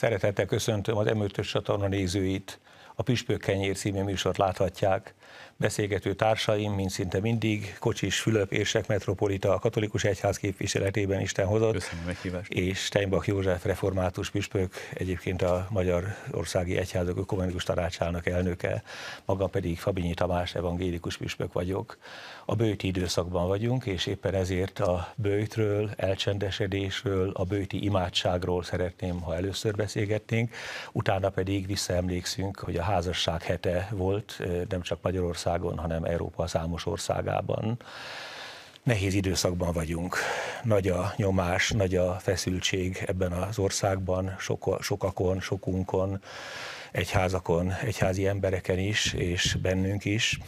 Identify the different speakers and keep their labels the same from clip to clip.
Speaker 1: Szeretettel köszöntöm az M5-ös csatorna nézőit. A Püspök Kenyér című műsort láthatják beszélgető társaim, mint szinte mindig, Kocsis Fülöp, Érsek Metropolita, a katolikus egyház képviseletében Isten hozott. Köszönöm meghívást. És Steinbach József református püspök, egyébként a Magyar Országi Egyházok Ökumenikus Tanácsának elnöke, maga pedig Fabinyi Tamás evangélikus püspök vagyok. A bőti időszakban vagyunk, és éppen ezért a bőtről, elcsendesedésről, a bőti imádságról szeretném, ha először beszélgetnénk, utána pedig visszaemlékszünk, hogy a házasság hete volt, nem csak Magyarország Magyarországon, hanem Európa számos országában nehéz időszakban vagyunk. Nagy a nyomás, nagy a feszültség ebben az országban, sok, sokakon, sokunkon, egyházakon, egyházi embereken is, és bennünk is.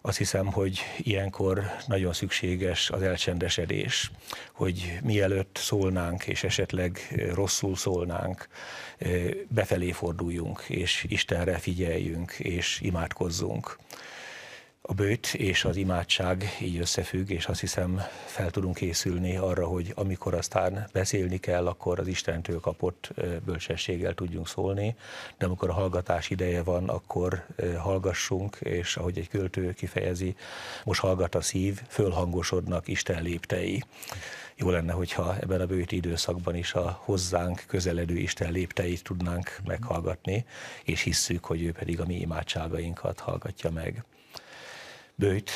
Speaker 1: Azt hiszem, hogy ilyenkor nagyon szükséges az elcsendesedés, hogy mielőtt szólnánk, és esetleg rosszul szólnánk, befelé forduljunk, és Istenre figyeljünk, és imádkozzunk a bőt és az imádság így összefügg, és azt hiszem fel tudunk készülni arra, hogy amikor aztán beszélni kell, akkor az Istentől kapott bölcsességgel tudjunk szólni, de amikor a hallgatás ideje van, akkor hallgassunk, és ahogy egy költő kifejezi, most hallgat a szív, fölhangosodnak Isten léptei. Jó lenne, hogyha ebben a bőti időszakban is a hozzánk közeledő Isten lépteit tudnánk meghallgatni, és hisszük, hogy ő pedig a mi imádságainkat hallgatja meg bőjt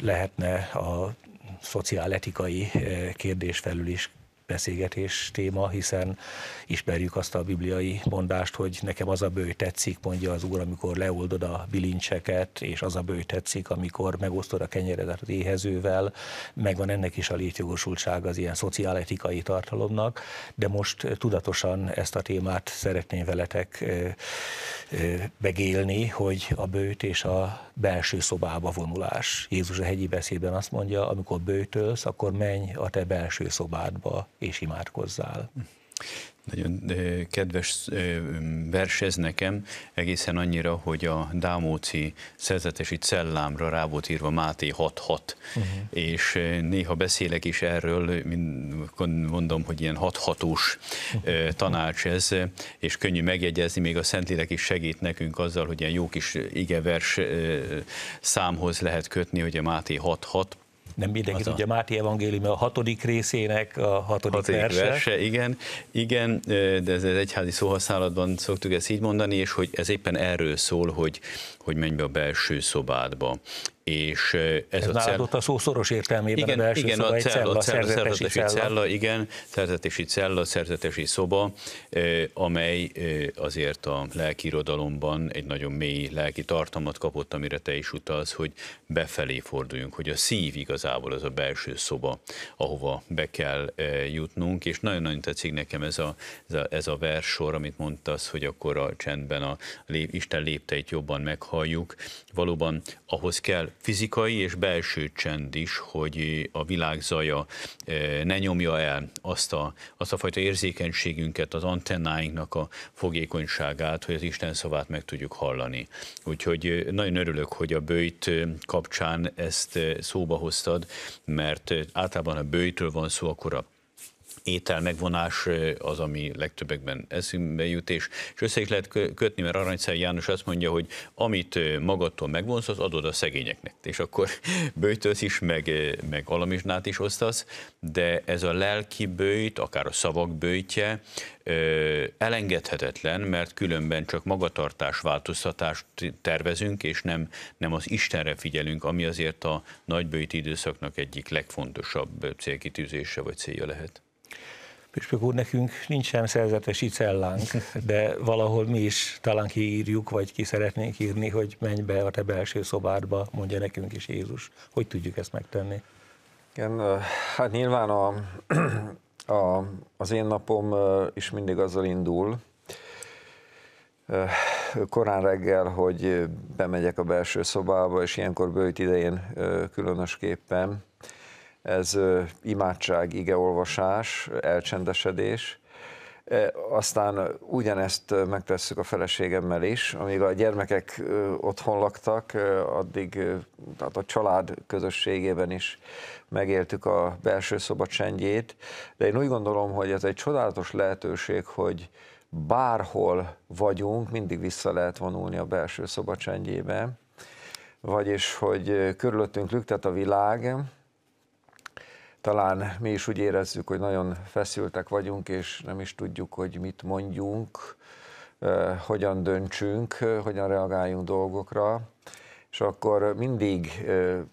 Speaker 1: lehetne a szociáletikai eh, kérdés felül is beszélgetés téma, hiszen ismerjük azt a bibliai mondást, hogy nekem az a bőj tetszik, mondja az Úr, amikor leoldod a bilincseket, és az a bőj tetszik, amikor megosztod a kenyeredet az éhezővel, megvan ennek is a létjogosultság az ilyen szociáletikai tartalomnak, de most eh, tudatosan ezt a témát szeretném veletek eh, eh, megélni, hogy a bőt és a belső szobába vonulás. Jézus a hegyi beszédben azt mondja, amikor bőtölsz, akkor menj a te belső szobádba, és imádkozzál. Nagyon kedves
Speaker 2: vers ez nekem, egészen annyira, hogy a Dámóci szerzetesi cellámra rá volt írva Máté 6-6, uh-huh. és néha beszélek is erről, mondom, hogy ilyen 6-6-os uh-huh. tanács ez, és könnyű megjegyezni, még a Szentlélek is segít nekünk azzal, hogy ilyen jó kis igevers számhoz lehet kötni, hogy a Máté 6-6,
Speaker 1: nem mindenki tudja, Máté
Speaker 2: Evangélium a hatodik részének a hatodik, hatodik verse. verse. Igen, igen, de ez egyházi szóhasználatban szoktuk ezt így mondani, és hogy ez éppen erről szól, hogy hogy menj be a belső szobádba. És ez, ez a cell...
Speaker 1: a szó szoros értelmében igen, a belső igen, szoba, a cella, cella, cella, szerzetesi, szerzetesi cella.
Speaker 2: cella, igen, szerzetesi cella, szerzetesi szoba, amely azért a lelkiirodalomban egy nagyon mély lelki tartalmat kapott, amire te is utalsz, hogy befelé forduljunk, hogy a szív igazából az a belső szoba, ahova be kell jutnunk, és nagyon-nagyon tetszik nekem ez a, ez a, ez a verssor, amit mondtasz, hogy akkor a csendben a lép, Isten lépteit jobban meg meghalljuk. Valóban ahhoz kell fizikai és belső csend is, hogy a világ zaja eh, ne nyomja el azt a, azt a fajta érzékenységünket, az antennáinknak a fogékonyságát, hogy az Isten szavát meg tudjuk hallani. Úgyhogy eh, nagyon örülök, hogy a bőjt eh, kapcsán ezt szóba hoztad, mert általában a bőjtől van szó, akkor a étel megvonás az, ami legtöbbekben eszünkbe jut, és, össze is lehet kötni, mert Aranyszer János azt mondja, hogy amit magadtól megvonsz, az adod a szegényeknek, és akkor bőjtölsz is, meg, meg alamizsnát is osztasz, de ez a lelki bőjt, akár a szavak bőjtje, elengedhetetlen, mert különben csak magatartás változtatást tervezünk, és nem, nem az Istenre figyelünk, ami azért a nagybőjt időszaknak egyik legfontosabb célkitűzése vagy célja lehet.
Speaker 1: Püspök úr, nekünk nincsen szerzetesi cellánk, de valahol mi is talán kiírjuk, vagy ki szeretnénk írni, hogy menj be a te belső szobádba, mondja nekünk is Jézus. Hogy tudjuk ezt megtenni?
Speaker 3: Igen, hát nyilván a, a, az én napom is mindig azzal indul, korán reggel, hogy bemegyek a belső szobába, és ilyenkor bőjt idején különösképpen, ez imádság, igeolvasás, elcsendesedés. Aztán ugyanezt megtesszük a feleségemmel is, amíg a gyermekek otthon laktak, addig tehát a család közösségében is megéltük a belső szoba csendjét, de én úgy gondolom, hogy ez egy csodálatos lehetőség, hogy bárhol vagyunk, mindig vissza lehet vonulni a belső szoba csendjébe, vagyis, hogy körülöttünk lüktet a világ, talán mi is úgy érezzük, hogy nagyon feszültek vagyunk, és nem is tudjuk, hogy mit mondjunk, hogyan döntsünk, hogyan reagáljunk dolgokra. És akkor mindig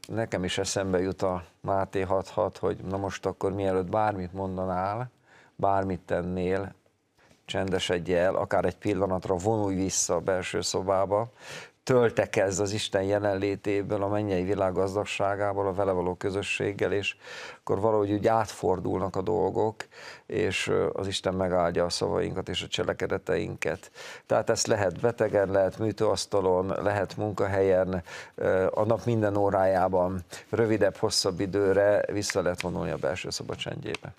Speaker 3: nekem is eszembe jut a Máté 66, hogy na most akkor mielőtt bármit mondanál, bármit tennél, csendesedj el, akár egy pillanatra vonulj vissza a belső szobába, töltekezz az Isten jelenlétéből, a mennyei világ gazdagságából, a vele való közösséggel, és akkor valahogy úgy átfordulnak a dolgok, és az Isten megáldja a szavainkat és a cselekedeteinket. Tehát ezt lehet betegen, lehet műtőasztalon, lehet munkahelyen, a nap minden órájában, rövidebb, hosszabb időre vissza lehet vonulni a belső szabadságjébe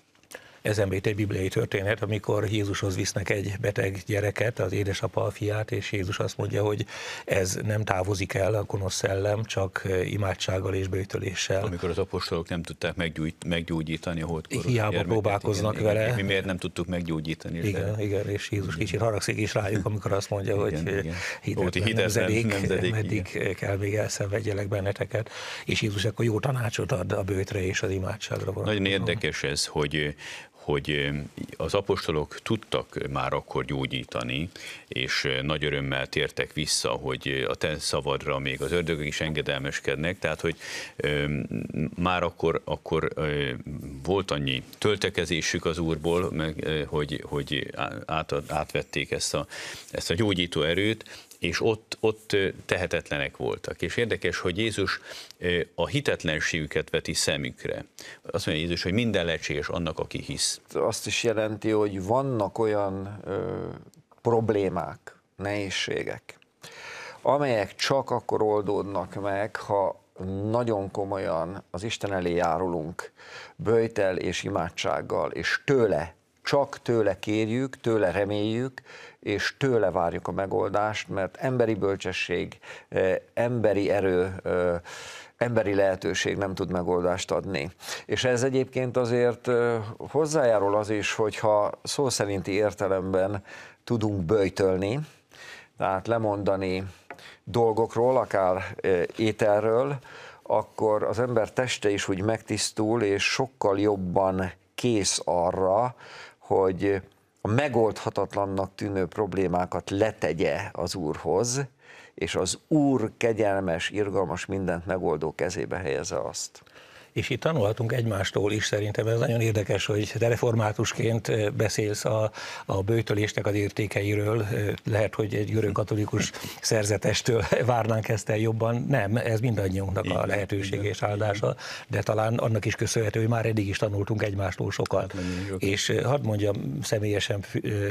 Speaker 1: ezenbét egy bibliai történet, amikor Jézushoz visznek egy beteg gyereket, az édesapa a fiát, és Jézus azt mondja, hogy ez nem távozik el a gonosz szellem, csak imádsággal és bőtöléssel.
Speaker 2: Amikor az apostolok nem tudták meggyújt, meggyógyítani a
Speaker 1: holdkorú Hiába gyermeket, próbálkoznak igen, vele. Igen, mi miért nem tudtuk meggyógyítani? Igen, de... igen, és Jézus igen. kicsit haragszik is rájuk, amikor azt mondja, igen, hogy igen. nem nemzedék, nemzedék, meddig igen. kell még elszenvedjelek benneteket, és Jézus akkor jó tanácsot ad a bőtre és az imádságra. Nagyon
Speaker 2: érdekes ez, hogy hogy az apostolok tudtak már akkor gyógyítani, és eh, nagy örömmel tértek vissza, hogy eh, a te szavadra még az ördögök is engedelmeskednek, tehát hogy már akkor, akkor eh, volt annyi töltekezésük az Úrból, hogy, hogy át, átvették ezt a, ezt a gyógyító erőt, és ott, ott tehetetlenek voltak. És érdekes, hogy Jézus a hitetlenségüket veti szemükre. Azt mondja Jézus, hogy minden
Speaker 3: lehetséges annak, aki hisz. Azt is jelenti, hogy vannak olyan ö, problémák, nehézségek, amelyek csak akkor oldódnak meg, ha nagyon komolyan az Isten elé járulunk bőjtel és imádsággal, és tőle csak tőle kérjük, tőle reméljük, és tőle várjuk a megoldást, mert emberi bölcsesség, eh, emberi erő, eh, emberi lehetőség nem tud megoldást adni. És ez egyébként azért eh, hozzájárul az is, hogyha szó szerinti értelemben tudunk böjtölni, tehát lemondani dolgokról, akár ételről, akkor az ember teste is úgy megtisztul, és sokkal jobban kész arra, hogy a megoldhatatlannak tűnő problémákat letegye az Úrhoz, és az Úr kegyelmes, irgalmas, mindent megoldó kezébe helyezze azt
Speaker 1: és itt tanulhatunk egymástól is szerintem. Ez nagyon érdekes, hogy te reformátusként beszélsz a, a bőtölésnek az értékeiről. Lehet, hogy egy görög katolikus szerzetestől várnánk ezt el jobban. Nem, ez mindannyiunknak a lehetőség és áldása, de talán annak is köszönhető, hogy már eddig is tanultunk egymástól sokat. Hát, és hadd mondjam személyesen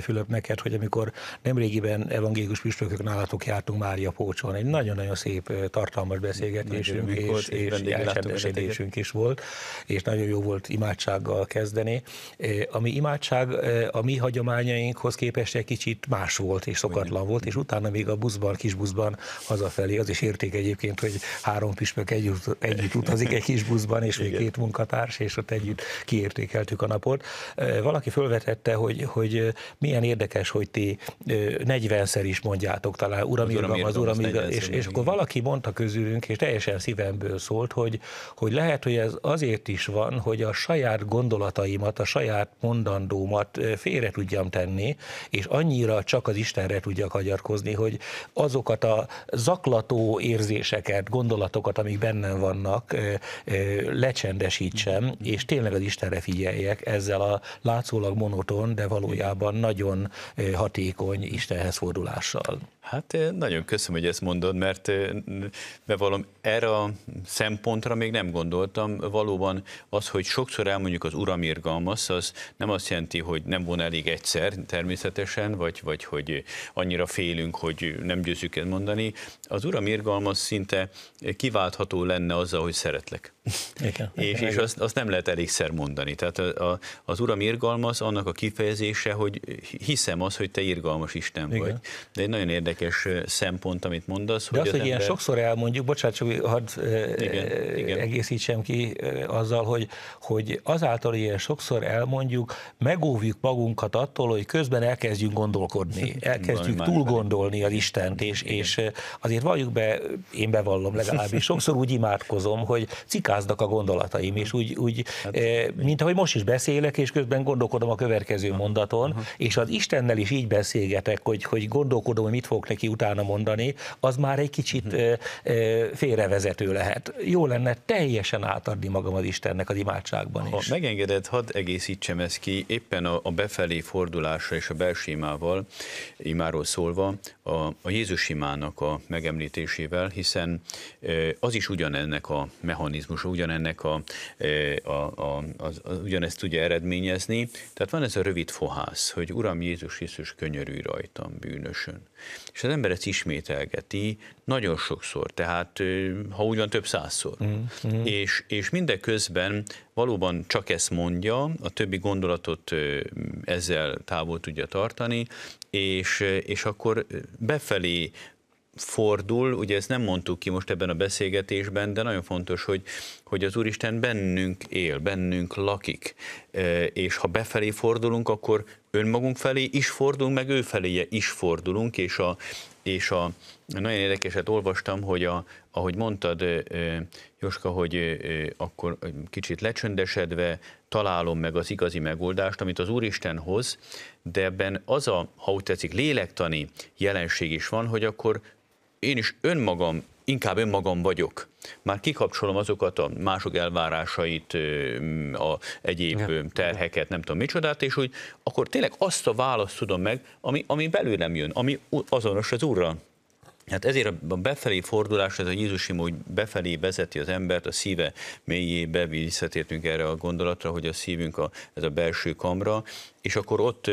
Speaker 1: Fülöp neked, hogy amikor nemrégiben evangélikus püspökök nálatok jártunk Mária Pócson, egy nagyon-nagyon szép tartalmas beszélgetésünk és, és, és és, is is volt, és nagyon jó volt imádsággal kezdeni. E, ami imádság e, a mi hagyományainkhoz képest egy kicsit más volt és szokatlan volt, és utána még a buszban, kis buszban hazafelé, az is érték egyébként, hogy három püspök együtt, együtt utazik egy kis buszban, és még két munkatárs, és ott együtt kiértékeltük a napot. E, valaki felvetette, hogy, hogy milyen érdekes, hogy ti 40-szer is mondjátok talán, uram, uram, az uram, és, és akkor valaki mondta közülünk, és teljesen szívemből szólt, hogy, hogy lehet, hogy hogy ez azért is van, hogy a saját gondolataimat, a saját mondandómat félre tudjam tenni, és annyira csak az Istenre tudjak hagyatkozni, hogy azokat a zaklató érzéseket, gondolatokat, amik bennem vannak, lecsendesítsem, és tényleg az Istenre figyeljek ezzel a látszólag monoton, de valójában nagyon hatékony Istenhez fordulással.
Speaker 2: Hát nagyon köszönöm, hogy ezt mondod, mert bevallom, erre a szempontra még nem gondoltam, nálam valóban az, hogy sokszor elmondjuk az uram az nem azt jelenti, hogy nem von elég egyszer természetesen, vagy, vagy hogy annyira félünk, hogy nem győzzük mondani. Az uram szinte kiváltható lenne azzal, hogy szeretlek.
Speaker 1: Igen, és igen. és
Speaker 2: azt, azt nem lehet elégszer mondani. Tehát a, a, az Uram irgalmaz annak a kifejezése, hogy hiszem az, hogy te irgalmas Isten igen. vagy. De egy nagyon érdekes szempont, amit mondasz. De hogy az, az, hogy ember... ilyen sokszor
Speaker 1: elmondjuk, bocsánat, csak hadd igen, igen. egészítsem ki azzal, hogy, hogy azáltal ilyen sokszor elmondjuk, megóvjuk magunkat attól, hogy közben elkezdjünk gondolkodni, elkezdjük túl gondolni az Istent, és, és azért valljuk be, én bevallom legalábbis, sokszor úgy imádkozom, hogy cikát fáznak a gondolataim, és úgy, úgy hát, eh, mint ahogy most is beszélek, és közben gondolkodom a következő aha, mondaton, aha. és az Istennel is így beszélgetek, hogy, hogy gondolkodom, hogy mit fogok neki utána mondani, az már egy kicsit uh félrevezető lehet. Jó lenne teljesen átadni magam az Istennek az imádságban ha
Speaker 2: is. Ha megengeded, hadd egészítsem ezt ki, éppen a, a befelé fordulásra és a belső imával, imáról szólva, a, a Jézus imának a megemlítésével, hiszen az is ugyanennek a mechanizmus akkor ugyanennek a, a, a, a, a, ugyanezt tudja eredményezni. Tehát van ez a rövid fohász, hogy Uram Jézus Jézus könyörű rajtam bűnösön. És az ember ezt ismételgeti nagyon sokszor, tehát ha úgy van, több százszor.
Speaker 1: Mm-hmm.
Speaker 2: És, és mindeközben valóban csak ezt mondja, a többi gondolatot ezzel távol tudja tartani, és, és akkor befelé fordul, ugye ezt nem mondtuk ki most ebben a beszélgetésben, de nagyon fontos, hogy, hogy az Úristen bennünk él, bennünk lakik, és ha befelé fordulunk, akkor önmagunk felé is fordulunk, meg ő feléje is fordulunk, és a, és a nagyon érdekeset olvastam, hogy a, ahogy mondtad, Joska, hogy akkor kicsit lecsöndesedve találom meg az igazi megoldást, amit az Úristen hoz, de ebben az a, ha úgy tetszik, lélektani jelenség is van, hogy akkor én is önmagam, inkább önmagam vagyok. Már kikapcsolom azokat a mások elvárásait, a egyéb terheket, nem tudom micsodát, és úgy akkor tényleg azt a választ tudom meg, ami, ami belőlem jön, ami azonos az Úrral. Hát ezért a befelé fordulás, ez a Jézus hogy befelé vezeti az embert a szíve mélyébe, visszatértünk erre a gondolatra, hogy a szívünk a, ez a belső kamra, és akkor ott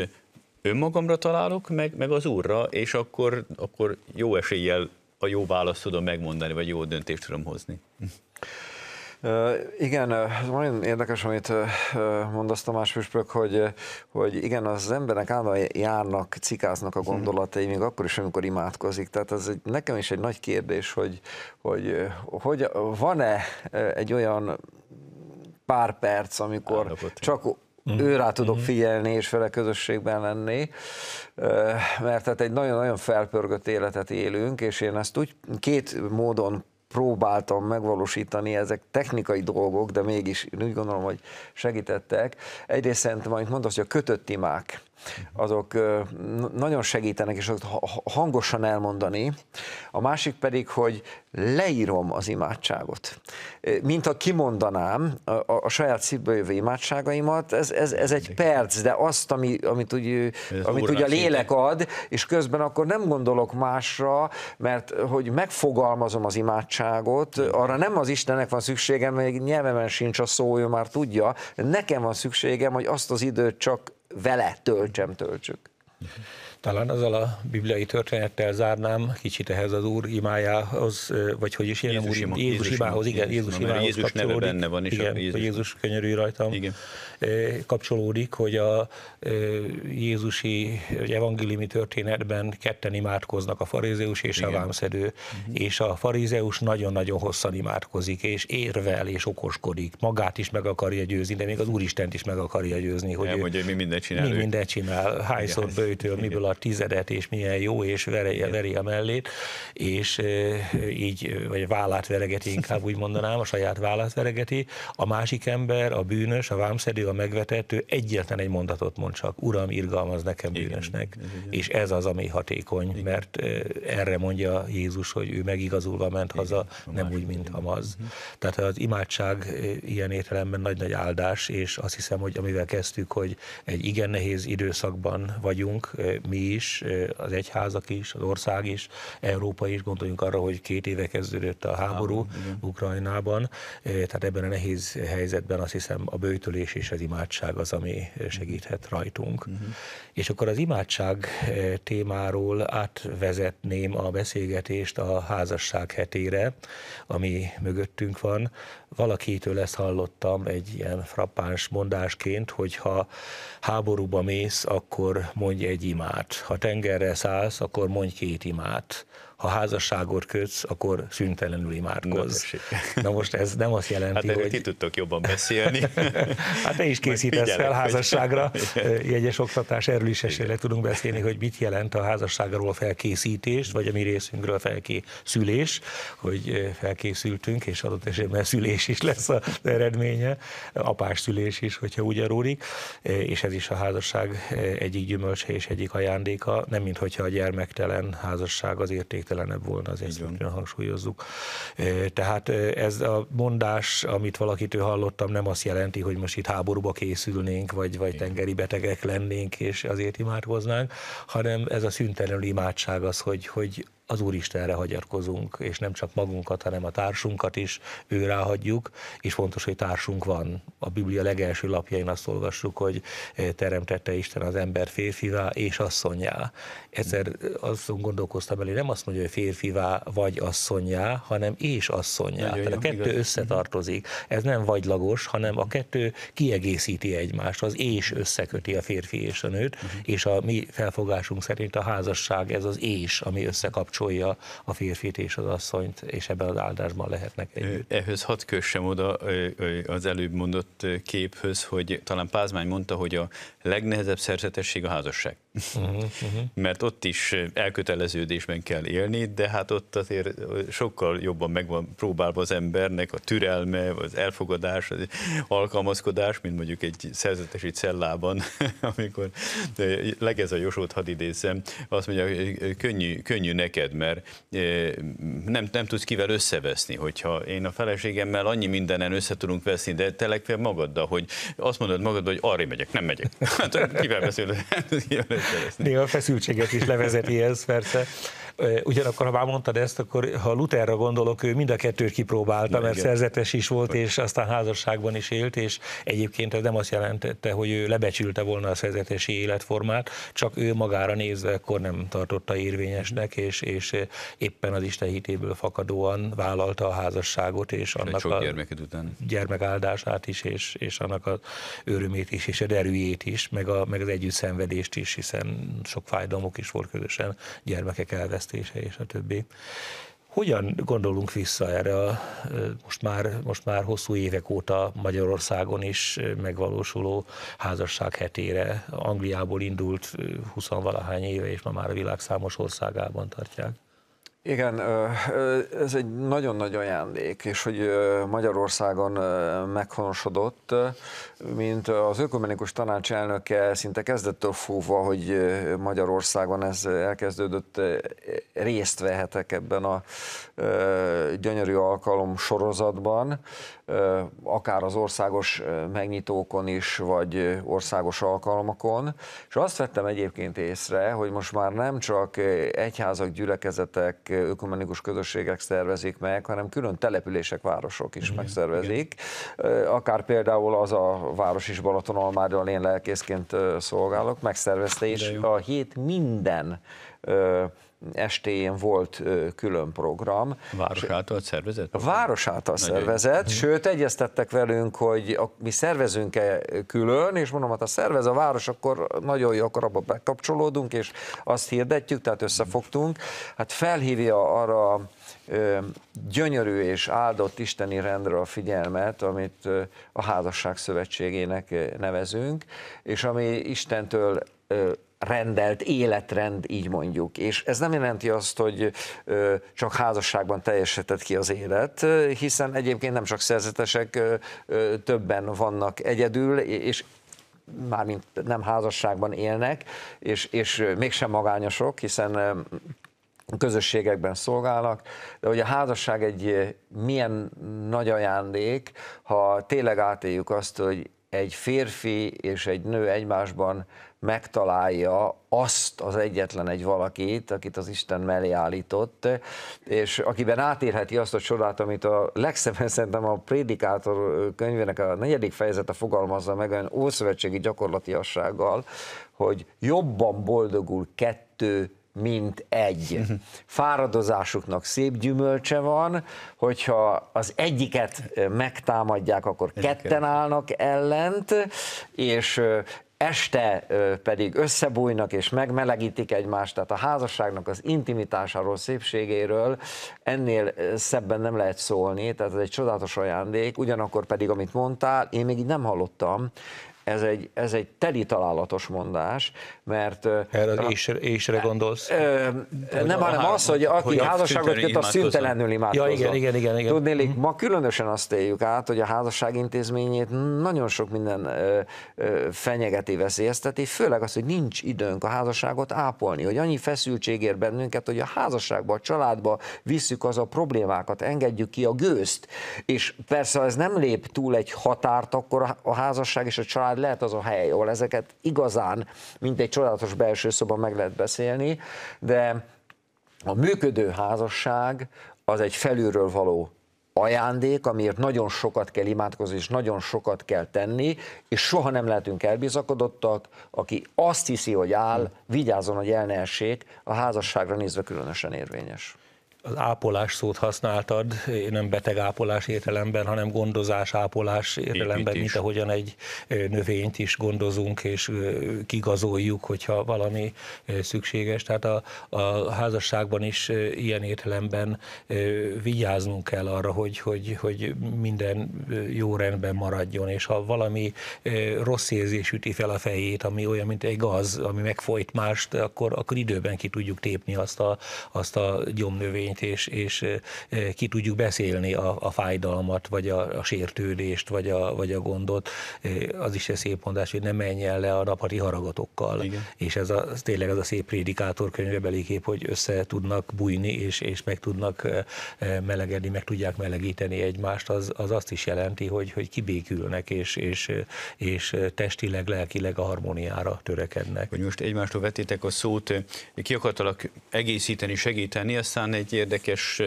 Speaker 2: önmagamra találok, meg, meg az úrra, és akkor, akkor jó eséllyel a jó választ tudom megmondani, vagy jó döntést tudom hozni.
Speaker 3: Igen, ez nagyon érdekes, amit mondasz Tamás Püspök, hogy, hogy igen, az emberek állandóan járnak, cikáznak a mhm. gondolatai, még akkor is, amikor imádkozik. Tehát ez egy, nekem is egy nagy kérdés, hogy, hogy, hogy van-e egy olyan pár perc, amikor Állapot. csak mm. Mm-hmm. ő rá tudok mm. figyelni és vele közösségben lenni, mert tehát egy nagyon-nagyon felpörgött életet élünk, és én ezt úgy két módon próbáltam megvalósítani, ezek technikai dolgok, de mégis én úgy gondolom, hogy segítettek. Egyrészt szerintem, amit mondasz, hogy a kötött imák, mm-hmm. azok nagyon segítenek, és azokat hangosan elmondani. A másik pedig, hogy leírom az imádságot. Mint ha kimondanám a, a, a saját szívből jövő imádságaimat, ez, ez, ez egy perc, de azt, ami, amit, úgy, amit úgy a lélek ad, és közben akkor nem gondolok másra, mert hogy megfogalmazom az imádságot, arra nem az Istennek van szükségem, még nyelvemen sincs a szó, ő már tudja, nekem van szükségem, hogy azt az időt csak vele töltsem, töltsük. Uh-huh.
Speaker 1: Talán azzal a bibliai történettel zárnám, kicsit ehhez az Úr imájához, vagy hogy is ilyen Jézus, Úr, ima, Jézus, Jézus imához, igen, Jézus, Jézus imához Jézus neve benne van, is igen, a Jézus. Jézus könyörű rajtam, igen. kapcsolódik, hogy a Jézusi evangéliumi történetben ketten imádkoznak, a farizeus és igen. a vámszedő, uh-huh. és a farizeus nagyon-nagyon hosszan imádkozik, és érvel, és okoskodik, magát is meg akarja győzni, de még az Úristent is meg akarja győzni, hogy, Elmondja, ő, hogy mi mindent csinál. Mi mindent csinál, hányszor bőjtől, miből a tizedet, és milyen jó, és veri, veri a mellét, és így, vagy vállát veregeti, inkább úgy mondanám, a saját vállát veregeti. A másik ember, a bűnös, a vámszedő, a megvetető egyetlen egy mondatot mond csak, uram, irgalmaz nekem bűnösnek. Igen, igen. És ez az, ami hatékony, igen. mert erre mondja Jézus, hogy ő megigazulva ment igen, haza, nem úgy, mint hamaz. Igen. Mhm. Tehát az imádság ilyen értelemben nagy-nagy áldás, és azt hiszem, hogy amivel kezdtük, hogy egy igen nehéz időszakban vagyunk, mi mi is, az egyházak is, az ország is, Európa is, gondoljunk arra, hogy két éve kezdődött a háború Igen. Ukrajnában, tehát ebben a nehéz helyzetben azt hiszem a bőtölés és az imádság az, ami mhm. segíthet rajtunk. Uh-huh. És akkor az imádság témáról átvezetném a beszélgetést a házasság hetére, ami mögöttünk van, valakitől ezt hallottam egy ilyen frappáns mondásként, hogy ha háborúba mész, akkor mondj egy imát. Ha tengerre szállsz, akkor mondj két imát ha házasságot kötsz, akkor szüntelenül imádkozz. Na, Na most ez nem azt jelenti, hát hogy... ti tudtok jobban beszélni. hát te is készítesz fel házasságra, hogy... jegyes oktatás, erről is esélyre tudunk beszélni, hogy mit jelent a házasságról felkészítés, vagy a mi részünkről felkészülés, hogy felkészültünk, és adott esetben szülés is lesz az eredménye, apás szülés is, hogyha úgy arulik, és ez is a házasság egyik gyümölcse és egyik ajándéka, nem mint hogyha a gyermektelen házasság az értéktelen kellene volna, az ezt külön hangsúlyozzuk. Tehát ez a mondás, amit valakitől hallottam, nem azt jelenti, hogy most itt háborúba készülnénk, vagy, vagy tengeri betegek lennénk, és azért imádkoznánk, hanem ez a szüntelenül imádság az, hogy, hogy az Úristenre hagyatkozunk, és nem csak magunkat, hanem a társunkat is ő ráhagyjuk, és fontos, hogy társunk van. A Biblia legelső lapjain azt olvassuk, hogy e, teremtette Isten az ember férfivá és asszonyá. Egyszer azon gondolkoztam el, hogy nem azt mondja, hogy férfivá vagy asszonyá, hanem és asszonyá. Nagyon Tehát a kettő igaz. összetartozik. Ez nem vagylagos, hanem a kettő kiegészíti egymást. Az és összeköti a férfi és a nőt, uh-huh. és a mi felfogásunk szerint a házasság ez az és, ami összekapcsolódik kapcsolja a férfit és az asszonyt, és ebben az áldásban lehetnek együtt.
Speaker 2: Ehhez hadd kössem oda az előbb mondott képhöz, hogy talán Pázmány mondta, hogy a legnehezebb szerzetesség a házasság.
Speaker 1: Uh-huh, uh-huh.
Speaker 2: Mert ott is elköteleződésben kell élni, de hát ott azért sokkal jobban meg van próbálva az embernek a türelme, az elfogadás, az alkalmazkodás, mint mondjuk egy szerzetesi cellában, amikor legez a Jósót hadd idézzem, azt mondja, könnyű, könnyű neked téged, mert nem, nem tudsz kivel összeveszni, hogyha én a feleségemmel annyi mindenen össze tudunk veszni, de te legfeljebb magaddal, hogy azt mondod magad, hogy arra megyek, nem megyek. Hát kivel beszélni? Hát,
Speaker 1: Néha feszültséget is levezeti ez, persze. Ugyanakkor, ha már mondtad ezt, akkor ha Lutherra gondolok, ő mind a kettőt kipróbálta, mert szerzetes is volt, és aztán házasságban is élt, és egyébként ez nem azt jelentette, hogy ő lebecsülte volna a szerzetesi életformát, csak ő magára nézve akkor nem tartotta érvényesnek, és, és és eh, éppen az Isten hitéből fakadóan vállalta a házasságot, és, és annak a gyermeket után. gyermekáldását is, és, és annak az örömét is, és a derűjét is, meg, a, meg az együtt szenvedést is, hiszen sok fájdalmuk is volt közösen, gyermekek elvesztése és a többi. Hogyan gondolunk vissza erre a most már, most már hosszú évek óta Magyarországon is megvalósuló házasság hetére? Angliából indult 20 valahány éve, és ma már a világ számos országában tartják.
Speaker 3: Igen, ez egy nagyon nagy ajándék, és hogy Magyarországon meghonosodott, mint az ökumenikus tanács elnöke szinte kezdettől fúva, hogy Magyarországon ez elkezdődött, részt vehetek ebben a gyönyörű alkalom sorozatban, akár az országos megnyitókon is, vagy országos alkalmakon, és azt vettem egyébként észre, hogy most már nem csak egyházak, gyülekezetek, ökumenikus közösségek szervezik meg, hanem külön települések, városok is Igen. megszervezik. Igen. Akár például az a város is Balaton Almádon, én lelkészként szolgálok, megszervezte is a hét minden estéjén volt külön program. Város által szervezett? A város által Nagy szervezett, mhm. sőt egyeztettek velünk, hogy a, mi szervezünk-e külön, és mondom, hát ha szervez a város, akkor nagyon jó, akkor abba bekapcsolódunk, és azt hirdetjük, tehát összefogtunk. Hát felhívja arra gyönyörű és áldott isteni rendre a figyelmet, amit a házasság szövetségének nevezünk, és ami Istentől rendelt életrend, így mondjuk. És ez nem jelenti azt, hogy csak házasságban teljesített ki az élet, hiszen egyébként nem csak szerzetesek, többen vannak egyedül, és mármint nem házasságban élnek, és, és mégsem magányosok, hiszen közösségekben szolgálnak, de hogy a házasság egy milyen nagy ajándék, ha tényleg átéljük azt, hogy egy férfi és egy nő egymásban megtalálja azt az egyetlen egy valakit, akit az Isten mellé állított, és akiben átérheti azt a csodát, amit a legszebben szerintem a Prédikátor könyvének a negyedik fejezete fogalmazza meg olyan ószövetségi gyakorlatiassággal, hogy jobban boldogul kettő mint egy. Fáradozásuknak szép gyümölcse van, hogyha az egyiket megtámadják, akkor ketten állnak ellent, és este pedig összebújnak és megmelegítik egymást, tehát a házasságnak az intimitásáról, szépségéről ennél szebben nem lehet szólni, tehát ez egy csodálatos ajándék, ugyanakkor pedig, amit mondtál, én még így nem hallottam, ez egy, ez egy teli találatos mondás, mert... Erre az ésre, ésre gondolsz? Ö, nem, hanem az, hogy aki hogy házasságot köt, az szüntelenül imádkozom. Ja, igen, igen, igen. igen. Tudnélik, uh ma különösen azt éljük át, hogy a házasság intézményét nagyon sok minden ö, ö, fenyegeti, veszélyezteti, főleg az, hogy nincs időnk a házasságot ápolni, hogy annyi feszültség ér bennünket, hogy a házasságba, a családba visszük az a problémákat, engedjük ki a gőzt. És persze, ha ez nem lép túl egy határt, akkor a házasság és a család család lehet az a hely, ahol ezeket igazán, mint egy csodálatos belső szoba meg lehet beszélni, de a működő házasság az egy felülről való ajándék, amiért nagyon sokat kell imádkozni, és nagyon sokat kell tenni, és soha nem lehetünk elbizakodottak, aki azt hiszi, hogy áll, vigyázzon, hogy el ne essék, a házasságra nézve különösen érvényes
Speaker 1: az ápolás szót használtad, nem beteg ápolás értelemben, hanem gondozás ápolás értelemben, mint ahogyan egy növényt is gondozunk és kigazoljuk, hogyha valami szükséges. Tehát a, a házasságban is ilyen értelemben vigyáznunk kell arra, hogy, hogy, hogy minden jó rendben maradjon, és ha valami rossz érzés üti fel a fejét, ami olyan, mint egy gaz, ami megfojt mást, akkor, akkor időben ki tudjuk tépni azt a, azt a gyomnövényt, élményt, és, és ki tudjuk beszélni a, a fájdalmat, vagy a, a sértődést, vagy a, vagy a gondot. Az is egy szép mondás, hogy ne menjen le a napati haragatokkal. Igen. És ez a, tényleg az a szép prédikátor könyvebeli kép, hogy össze tudnak bújni, és, és meg tudnak melegedni, meg tudják melegíteni egymást, az, az azt is jelenti, hogy, hogy kibékülnek, és, és, és testileg, lelkileg a harmóniára törekednek. Hogy most egymástól vetétek a szót, ki akartalak
Speaker 2: egészíteni, segíteni, aztán egy érdekes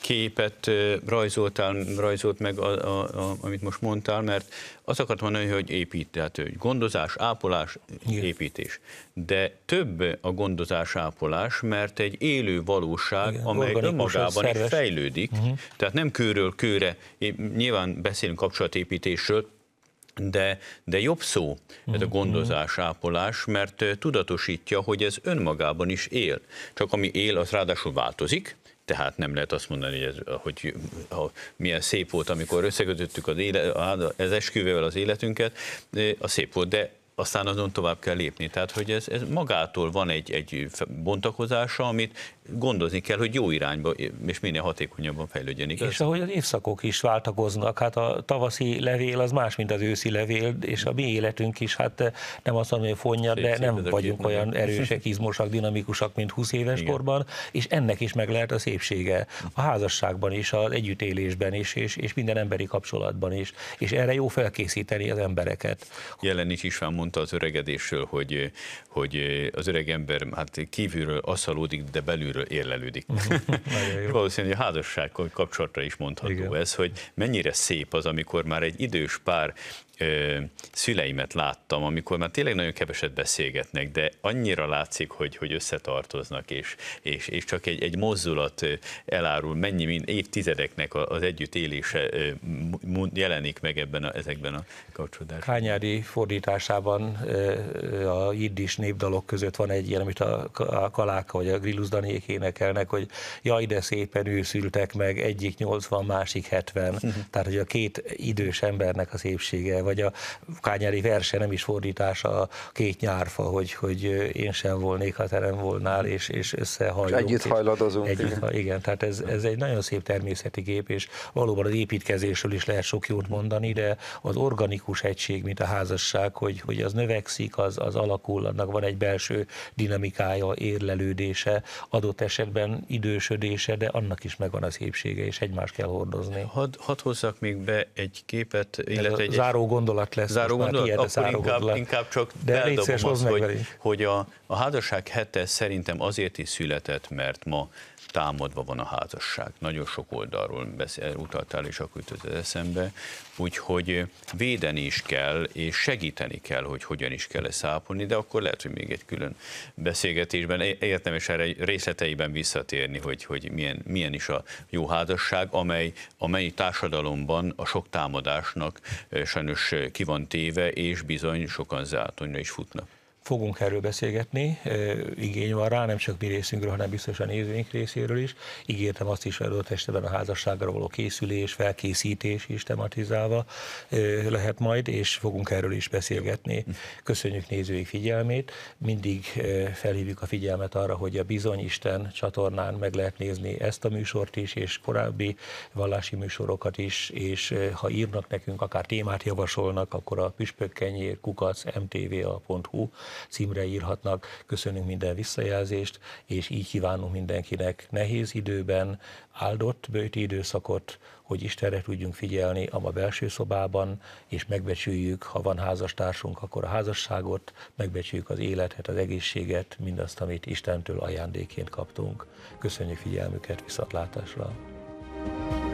Speaker 2: képet rajzoltál, rajzolt meg, a, a, a, amit most mondtál, mert azt akartam mondani, hogy épít, tehát hogy gondozás, ápolás, Igen. építés. De több a gondozás, ápolás, mert egy élő valóság, Igen, amely magában is fejlődik, uh-huh. tehát nem kőről kőre, nyilván beszélünk kapcsolatépítésről, de, de jobb szó ez a mhm, gondozás, ápolás, mert tudatosítja, hogy ez önmagában is él. Csak ami él, az ráadásul változik, tehát nem lehet azt mondani, hogy, ez, hogy ha, milyen szép volt, amikor összekötöttük az, élet, az esküvővel az életünket, a szép volt, de aztán azon tovább kell lépni. Tehát, hogy ez, ez magától van egy, egy bontakozása, amit gondozni kell, hogy jó irányba és minél hatékonyabban fejlődjön. Igaz? És
Speaker 1: ahogy az évszakok is váltakoznak, hát a tavaszi levél az más, mint az őszi levél, és a mi életünk is, hát nem azt mondom, hogy fonja, de nem vagyunk olyan erősek, izmosak, dinamikusak, mint 20 éves Igen. korban, és ennek is meg lehet a szépsége. A házasságban is, az együttélésben is, és, és minden emberi kapcsolatban is. És erre jó felkészíteni az embereket. is is
Speaker 2: van mondta az öregedésről, hogy, hogy az öreg ember hát kívülről aszalódik, de belülről érlelődik. Valószínűleg a házasság kapcsolatra is mondható Igen. ez, hogy mennyire szép az, amikor már egy idős pár ö, szüleimet láttam, amikor már tényleg nagyon keveset beszélgetnek, de annyira látszik, hogy, hogy összetartoznak, és, és, és csak egy, egy mozdulat elárul, mennyi mint évtizedeknek az együttélése jelenik meg ebben a, ezekben a kapcsolatban.
Speaker 1: Kányári fordításában a jiddis népdalok között van egy ilyen, amit a, Kaláka vagy a Grillus énekelnek, hogy jaj, de szépen őszültek meg, egyik 80, másik 70, mhm. tehát hogy a két idős embernek a szépsége vagy a kányári verse nem is fordítása a két nyárfa, hogy, hogy én sem volnék, ha terem volnál, és, és összehajlunk. És együtt hajladozunk. És együtt, igen. igen, tehát ez, ez egy nagyon szép természeti gép, és valóban az építkezésről is lehet sok jót mondani, de az organikus egység, mint a házasság, hogy, hogy az növekszik, az, az alakul, annak van egy belső dinamikája, érlelődése, adott esetben idősödése, de annak is megvan a szépsége, és egymást kell hordozni. Hadd
Speaker 2: hadd hozzak még be egy képet, illetve egy... Záró
Speaker 1: gondolat lesz. Záró gondolat? Tiéd, Akkor záró inkább, gondolat.
Speaker 2: inkább csak De beldobom azt, hogy, hogy a, a házasság hete szerintem azért is született, mert ma támadva van a házasság. Nagyon sok oldalról beszél, utaltál, és akkor jutott eszembe. Úgyhogy védeni is kell, és segíteni kell, hogy hogyan is kell ezt ápolni, de akkor lehet, hogy még egy külön beszélgetésben érdemes erre részleteiben visszatérni, hogy, hogy milyen, milyen is a jó házasság, amely, amely társadalomban a sok támadásnak eh, sajnos eh, ki van téve, és bizony sokan
Speaker 1: zátonyra is futnak. Fogunk erről beszélgetni, igény van rá, nem csak mi részünkről, hanem biztos a nézőink részéről is. Ígértem azt is adott esetben a házasságra való készülés, felkészítés is tematizálva lehet majd, és fogunk erről is beszélgetni. Köszönjük nézőik figyelmét. Mindig felhívjuk a figyelmet arra, hogy a Bizony Isten csatornán meg lehet nézni ezt a műsort is, és korábbi vallási műsorokat is, és ha írnak nekünk, akár témát javasolnak, akkor a püspökkenyér kukac mtva.hu címre írhatnak. Köszönünk minden visszajelzést, és így kívánunk mindenkinek nehéz időben áldott bőti időszakot, hogy Istenre tudjunk figyelni a ma belső szobában, és megbecsüljük, ha van házastársunk, akkor a házasságot, megbecsüljük az életet, az egészséget, mindazt, amit Istentől ajándéként kaptunk. Köszönjük figyelmüket, viszontlátásra! thank you